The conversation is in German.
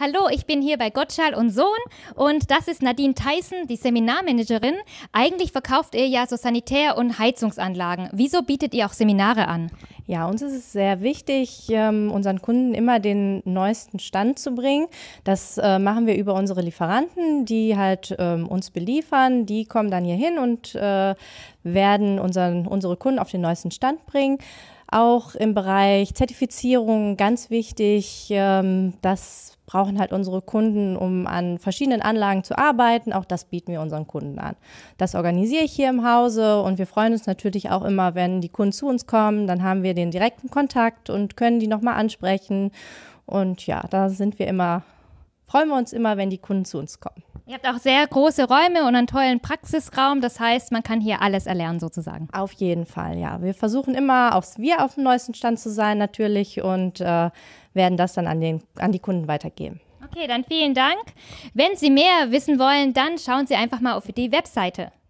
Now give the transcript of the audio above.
Hallo, ich bin hier bei Gottschall und Sohn und das ist Nadine Theissen, die Seminarmanagerin. Eigentlich verkauft ihr ja so Sanitär- und Heizungsanlagen. Wieso bietet ihr auch Seminare an? Ja, uns ist es sehr wichtig, ähm, unseren Kunden immer den neuesten Stand zu bringen. Das äh, machen wir über unsere Lieferanten, die halt ähm, uns beliefern. Die kommen dann hier hin und äh, werden unseren, unsere Kunden auf den neuesten Stand bringen. Auch im Bereich Zertifizierung ganz wichtig. Ähm, das brauchen halt unsere Kunden, um an verschiedenen Anlagen zu arbeiten. Auch das bieten wir unseren Kunden an. Das organisiere ich hier im Hause und wir freuen uns natürlich auch immer, wenn die Kunden zu uns kommen. Dann haben wir den direkten Kontakt und können die nochmal ansprechen. Und ja, da sind wir immer, freuen wir uns immer, wenn die Kunden zu uns kommen. Ihr habt auch sehr große Räume und einen tollen Praxisraum. Das heißt, man kann hier alles erlernen sozusagen. Auf jeden Fall, ja. Wir versuchen immer, auch wir auf dem neuesten Stand zu sein natürlich und äh, werden das dann an, den, an die Kunden weitergeben. Okay, dann vielen Dank. Wenn Sie mehr wissen wollen, dann schauen Sie einfach mal auf die Webseite.